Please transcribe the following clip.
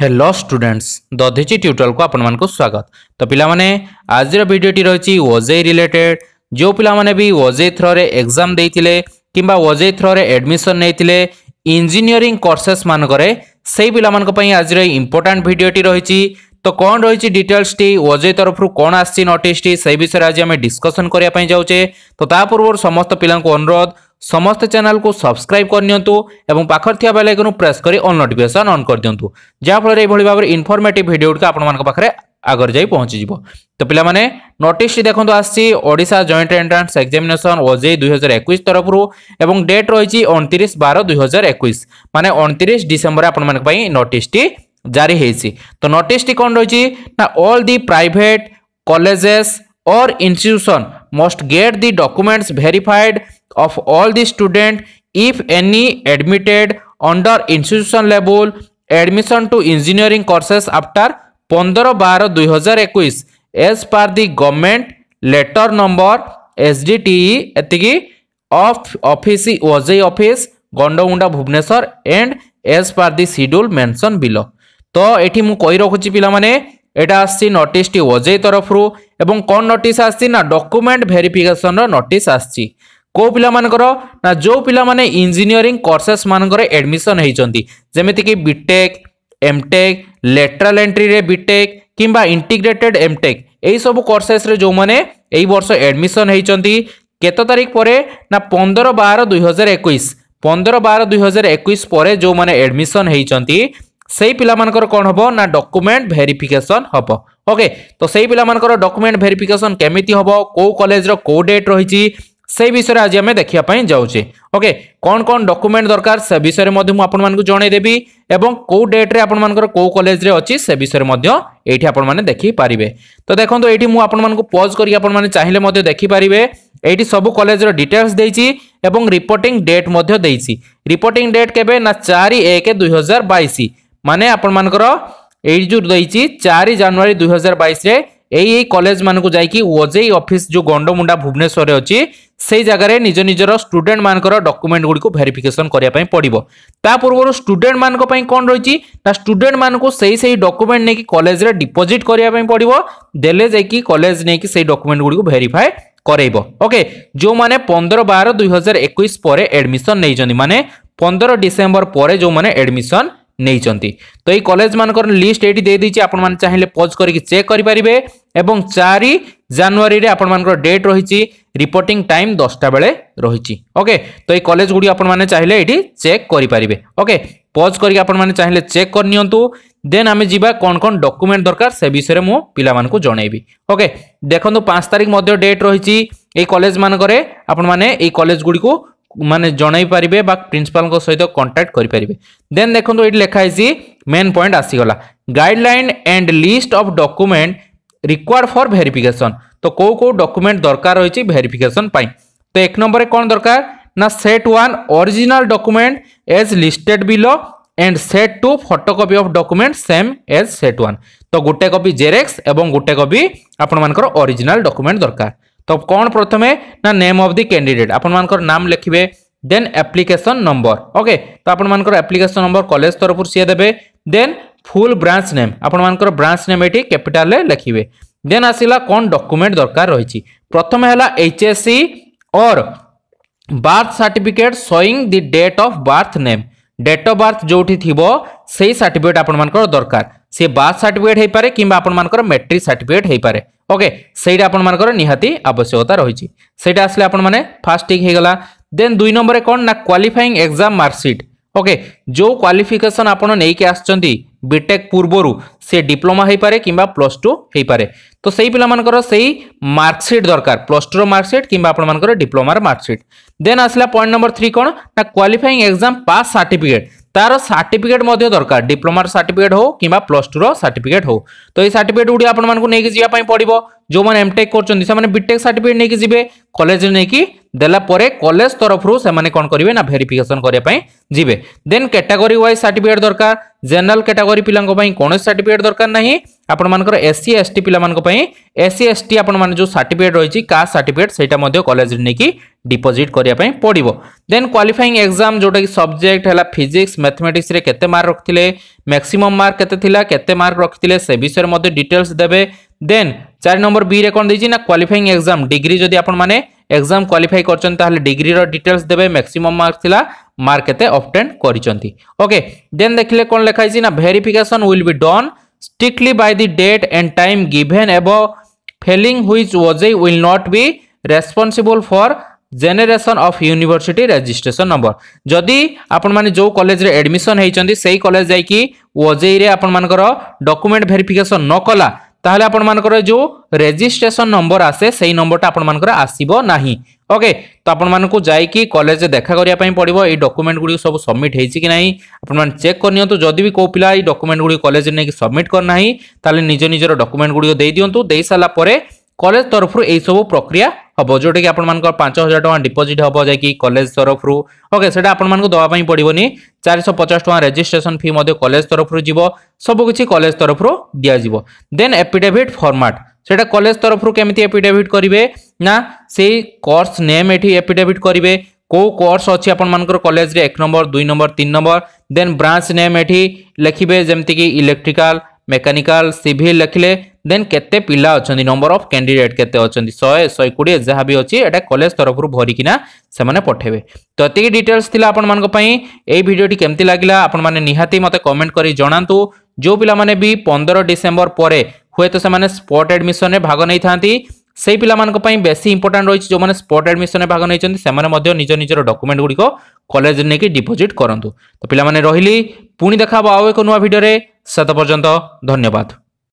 hello students Dadhichi धिची tutorial को आपण मानक स्वागत तो पिलाने आज भिडटी रही ओजेई रिलेटेड जो पिलाने भी ओजेई थ्रे एक्जाम देते कि ओजेई थ्रे एडमिशन नहीं इंजीनियरिंग कोर्सेस मानक से पिला आज इंपोर्टां भिडटी रही তো কণ রয়েছে ডিটেলসটি অজয় তরফর কণ আসছে নোটিসটি সেই বিষয়ে আজ আমি ডিসকসন করা যাওছে তো তা পূর্ব সমস্ত পিলা অনুরোধ ସମସ୍ତ ଚ୍ୟାନେଲକୁ ସବସ୍କ୍ରାଇବ୍ କରିନିଅନ୍ତୁ ଏବଂ ପାଖରେ ଥିବା ବେଲାଇକନକୁ ପ୍ରେସ୍ କରି ଅଲ୍ ନୋଟିଫିକେସନ୍ ଅନ୍ କରିଦିଅନ୍ତୁ ଯାହାଫଳରେ ଏଭଳି ଭାବରେ ଇନଫର୍ମେଟିଭ୍ ଭିଡ଼ିଓ ଗୁଡ଼ିକ ଆପଣମାନଙ୍କ ପାଖରେ ଆଗରେ ଯାଇ ପହଞ୍ଚିଯିବ ତ ପିଲାମାନେ ନୋଟିସ୍ଟି ଦେଖନ୍ତୁ ଆସିଛି Odisha joint entrance examination OJEE ଦୁଇହଜାର ଏକୋଇଶ ତରଫରୁ ଏବଂ ଡେଟ୍ ରହିଛି ଅଣତିରିଶ ବାର ଦୁଇହଜାର ଏକୋଇଶ ମାନେ ଅଣତିରିଶ ଡିସେମ୍ବର ଆପଣମାନଙ୍କ ପାଇଁ ନୋଟିସ୍ଟି জারি হয়েছি তো নোটিসটি কোণ রয়েছে না all the private colleges or institution must get the documents verified of all the student if any admitted under institution level admission to engineering courses after পনেরো বার দুই হাজার একুশ as per the government letter number S D T এতিকি of office OJEE office Gandamunda Bhubaneswar and as per the schedule mention below ତ ଏଠି ମୁଁ କହି ରଖୁଛି ପିଲାମାନେ ଏଇଟା ଆସିଛି ନୋଟିସ୍ଟି ଓଜେଇ ତରଫରୁ ଏବଂ କ'ଣ ନୋଟିସ୍ ଆସିଛି ନା ଡକୁମେଣ୍ଟ ଭେରିଫିକେସନର ନୋଟିସ୍ ଆସିଛି କେଉଁ ପିଲାମାନଙ୍କର ନା ଯେଉଁ ପିଲାମାନେ ଇଞ୍ଜିନିୟରିଂ କୋର୍ସେସ୍ ମାନଙ୍କରେ ଏଡ଼ମିସନ୍ ହେଇଛନ୍ତି ଯେମିତିକି ବିଟେକ୍ ଏମ୍ଟେକ୍ ଲେଟରାଲ୍ ଏଣ୍ଟ୍ରିରେ ବିଟେକ୍ କିମ୍ବା ଇଣ୍ଟିଗ୍ରେଟେଡ୍ ଏମ୍ଟେକ୍ ଏହିସବୁ କୋର୍ସେସ୍ରେ ଯେଉଁମାନେ ଏହି ବର୍ଷ ଏଡ଼ମିସନ୍ ହେଇଛନ୍ତି କେତେ ତାରିଖ ପରେ ନା ପନ୍ଦର ବାର ଦୁଇହଜାର ଏକୋଇଶ ପନ୍ଦର ବାର ଦୁଇହଜାର ଏକୋଇଶ ପରେ ଯେଉଁମାନେ ଏଡ଼ମିସନ୍ ହେଇଛନ୍ତି সেই পিলামানকৰ কোন হ'ব না ডকুমেণ্ট ভেৰিফিকেশ্যন হ'ব অ'কে তো সেই পিলামানকৰ ডকুমেণ্ট ভেৰিফিকেশ্যন কেমিতি হ'ব কোউ কলেজৰ কোউ ডেট ରହିଛି সেই বিষয়ে আজি আমি দেখা যাওছে ওকে কোণ কোণ ডকুমেন্ট দরকার সে বিষয়ে আপনার জনাইদেবি এবং কেউ ডেট্রে আপনার কেউ কলেজে অছি সে বিষয়ে এইটি আপনার দেখিপারে তো দেখুন এইটি মু আপনার পজ করি আপনার চাইলে দেখিপারে এইটি সবু কলেজর ডিটেলস দিয়েছি এবং রিপোর্টিং ডেট দিয়েছি রিপোর্টিং ডেট কেবে না চারি এক দুই হাজার বাইশ ମାନେ ଆପଣମାନଙ୍କର ଏଇ ଯେଉଁ ରହିଛି ଚାରି ଜାନୁଆରୀ ଦୁଇ ହଜାର ବାଇଶରେ ଏଇ ଏଇ କଲେଜମାନଙ୍କୁ ଯାଇକି ଓଜେଇ ଅଫିସ୍ ଯେଉଁ ଗଣ୍ଡମୁଣ୍ଡା ଭୁବନେଶ୍ୱରରେ ଅଛି ସେଇ ଜାଗାରେ ନିଜ ନିଜର ଷ୍ଟୁଡେଣ୍ଟମାନଙ୍କର ଡକୁମେଣ୍ଟ ଗୁଡ଼ିକୁ ଭେରିଫିକେସନ୍ କରିବା ପାଇଁ ପଡ଼ିବ ତା ପୂର୍ବରୁ ଷ୍ଟୁଡେଣ୍ଟମାନଙ୍କ ପାଇଁ କ'ଣ ରହିଛି ନା ଷ୍ଟୁଡେଣ୍ଟମାନଙ୍କୁ ସେଇ ସେଇ ଡକୁମେଣ୍ଟ ନେଇକି କଲେଜରେ ଡିପୋଜିଟ୍ କରିବା ପାଇଁ ପଡ଼ିବ ଦେଲେ ଯାଇକି କଲେଜ ନେଇକି ସେଇ ଡକୁମେଣ୍ଟ ଗୁଡ଼ିକୁ ଭେରିଫାଏ କରାଇବ ଓକେ ଯେଉଁମାନେ ପନ୍ଦର ବାର ଦୁଇ ହଜାର ଏକୋଇଶ ପରେ ଆଡ଼ମିସନ୍ ନେଇଛନ୍ତି ମାନେ ପନ୍ଦର ଡିସେମ୍ବର ପରେ ଯେଉଁମାନେ ଆଡ଼ମିସନ୍ ନେଇଛନ୍ତି ତ ଏଇ କଲେଜମାନଙ୍କର ଲିଷ୍ଟ ଏଇଠି ଦେଇଦେଇଛି ଆପଣମାନେ ଚାହିଁଲେ ପଜ୍ କରିକି ଚେକ୍ କରିପାରିବେ ଏବଂ ଚାରି ଜାନୁଆରୀରେ ଆପଣମାନଙ୍କର ଡେଟ୍ ରହିଛି ରିପୋର୍ଟିଂ ଟାଇମ୍ ଦଶଟା ବେଳେ ରହିଛି ଓକେ ତ ଏଇ କଲେଜ ଗୁଡ଼ିକ ଆପଣମାନେ ଚାହିଁଲେ ଏଇଠି ଚେକ୍ କରିପାରିବେ ଓକେ ପଜ୍ କରିକି ଆପଣମାନେ ଚାହିଁଲେ ଚେକ୍ କରିନିଅନ୍ତୁ ଦେନ୍ ଆମେ ଯିବା କ'ଣ କ'ଣ ଡକୁମେଣ୍ଟ ଦରକାର ସେ ବିଷୟରେ ମୁଁ ପିଲାମାନଙ୍କୁ ଜଣେଇବି ଓକେ ଦେଖନ୍ତୁ ପାଞ୍ଚ ତାରିଖ ମଧ୍ୟ ଡେଟ୍ ରହିଛି ଏଇ କଲେଜମାନଙ୍କରେ ଆପଣମାନେ ଏଇ କଲେଜ ଗୁଡ଼ିକୁ মানে জনাই পারিবে বা প্রিন্সিপালଙ୍କ সহিত কন্টাক্ট করি পারিবে দেন দেখুন এটি লেখা হইছি মেন পয়েন্ট আসিগলা guideline and list of document required for verification তো কেউ কেউ ডকুমেন্ট দরকার রয়েছে ভেরিফিকেশন পাই তো এক নম্বরে কোন দরকার না set one original document as listed below and set two photocopy of document same as set one তো গোটে কপি জেরেক্স এবং গোটে কপি আপনার অরিজিনাল ডকুমেন্ট দরকার ᱛᱚᱵ કોᱱ প্ৰথমে না नेम অফ দি ক্যান্ডিডেট আপোন মানকৰ নাম লিখিবে দেন এপ্লিকেশ্যন নম্বৰ ওকে ত আপোন মানকৰ এপ্লিকেশ্যন নম্বৰ কলেজ তৰফৰ সি এ দেবে দেন ফুল ব্রাঞ্চ नेम আপোন মানকৰ ব্রাঞ্চ नेम এটি কেপিটালে লিখিবে দেন আসিলা কোন ডক्युমেন্ট দরকার ৰহীচি প্ৰথমে হলা HSC or birth certificate showing the date of birth name date of birth জৌটি থিবো সেই সার্টিফিকেট আপোন মানকৰ দরকার সে बर्थ সার্টিফিকেট হেই পারে কিবা আপোন মানকৰ মেট্ৰিক সার্টিফিকেট হেই পারে ওকে সেইটা আপনার নিহতি আবশ্যকতা রয়েছে সেইটা আসলে আপনার মানে ফার্স্ট ঠিক হয়ে গলা দেন দুই নম্বরে কোণ না কোয়ালিফাইং এক্সাম মার্কসিট ওকে যে কোয়ালিফিকেসন আপনার নেইকি আসছেন বিটেক পূর্বর সে ডিপ্লোমা হয়ে পড়ে কিংবা প্লস টু হয়ে পড়ে তো সেই পিলামানকর সেই মার্কসিট দরকার প্লস টুর মার্কসিট কিংবা আপনার ডিপ্লোমার মার্কসিট দেন আসলা পয়েন্ট নম্বর থ্রি কোণ না কোয়ালিফাইং এক্সাম পাস সার্টিফিকেট তার সার্টিফিকেট মধ্যে দরকার ডিপ্লোমার সার্টিফিকেট হো কিংবা প্লস টুর সার্টিফিকেট হো তো এই সার্টিফিকেট গুড়ি আপনার নেই যাওয়া পড়ব যে এমটেক করছেন সে বিটেক সার্টিফিকেট নেই যাবে কলেজ নেই দেলাপরে কলেজ তরফর সে কম করবে না ভেরিফিকেসন করা যাবে দেন ক্যাটাগোরি ওয়াইজ সার্টিফিকেট দরকার জেনারেল ক্যাটাগোরি পিলা কোণ সার্টিফিকেট দরকার না আপন মানুষ এসসি এসটি পিলা এসসি এসটি আপন মানে যে সার্টিফিকেট রয়েছে কাস্ট সার্টিফিকেট সেইটা কলেজ নেই ডিপোজিট করা পড়ব দেন কোয়ালিফাইং এক্সাম যেটা কি সবজেক্ট হল ফিজিক্স ম্যাথমেটিক্সরে কেতে মার্ক রক্ষিলে ম্যাক্সিমম মার্ক কেতে লা কেতে মার্ক রক্ষিলে সে বিষয়ে ডিটেলস দেবে দেন চারি নম্বর বি রে কোণ দিয়েছি না কোয়ালিফাইং এক্সাম ডিগ্রি যদি আপন মানে এক্সাম কোয়ালিফাই করছেন তাহলে ডিগ্রির ডিটেলস দেবে ম্যাক্সিমম মার্ক লা মার্ক এতে অবটেন করছেন ওকে দেন দেখলে কোন লেখা হয়েছে না verification will be done strictly by the date and time given এব failing which OJEE will not be responsible for generation of university registration number যদি আপনার যে কলেজে এডমিশন হয়েছেন সেই কলেজ যাই ওজেইরে আপনার ডকুমেন্ট ভেরিফিকেসন নকলা তাহলে আপনার যে রেজিষ্ট্রেসন নম্বর আসে সেই নম্বরটা আপনার আসব না ওকে তো আপনার যাই কলেজ দেখা করা পড়ব এই ডকুমেন্ট গুড়ি সব সবমিট হয়েছে কি না আপনার চেক করে নিহত যদি বি কেউ পিলা এই ডকুমেন্ট গুড়ি কলেজ নেই সবমিট করে না তাহলে নিজ নিজের ডকুমেন্ট গুড়ি দিয়ে দিও দিয়ে সারা পরে কলেজ তরফ এইসব প্রক্রিয়া হব যেটা কি আপনার পাঁচ হাজার টাকা ডিপোজিট হব যাই কলেজ তরফ ওকে সেটা আপনার দেওয়া পড়বনি 450 টোন রেজিস্ট্রেশন ফি মধ্যে কলেজ তরফৰ জিব সব কিছু কলেজ তরফৰ দিয়া জিব দেন এপিডেভিট ফৰমট সেটা কলেজ তরফৰ কেমতে এপিডেভিট কৰিবে না সেই কোর্স নাম এঠী এপিডেভিট কৰিবে কো কোর্স আছে আপোন মানকৰ কলেজৰ 1 number 2 number 3 number then branch নাম এঠী লিখিবে जেমতি কি ইলেক্ট্ৰিক্যাল মেকানিকাল সিভিল লিখিলে দেন কেতে পিলা অনেক নম্বর অফ ক্যান্ডিডেট কেতে অনেক শহে শহে কোড়িয়ে যা বি অছি এটা কলেজ তরফর ভরিকিনা সেমানে পঠেবে তো এত ডিটেলস লা আপনার এই ভিডিওটি কেমতি লাগিলা আপন মানে নিহাতি মতে কমেন্ট করে জনাতু যে পিলামানে বি পনেরো ডিসেম্বর পরে হুয়েতো সেমানে স্পট এডমিশনে ভাগ নেই থাকে সেই পিলামানଙ୍କ ପାଇଁ ବେଶୀ ଇମ୍ପୋର୍ଟାଣ୍ଟ ରହିଛି ଯେଉଁମାନେ ସ୍ପଟ୍ ଆଡ଼ମିସନରେ ଭାଗ ନେଇଛନ୍ତି ସେମାନେ ମଧ୍ୟ ନିଜ ନିଜର ଡକୁମେଣ୍ଟ ଗୁଡ଼ିକ କଲେଜରେ ନେଇକି ଡିପୋଜିଟ୍ କରନ୍ତୁ ତ ପିଲାମାନେ ରହିଲି ପୁଣି ଦେଖା ହେବ ଆଉ ଏକ ନୂଆ ଭିଡ଼ିଓରେ ସେତ ପର୍ଯ୍ୟନ୍ତ ଧନ୍ୟବାଦ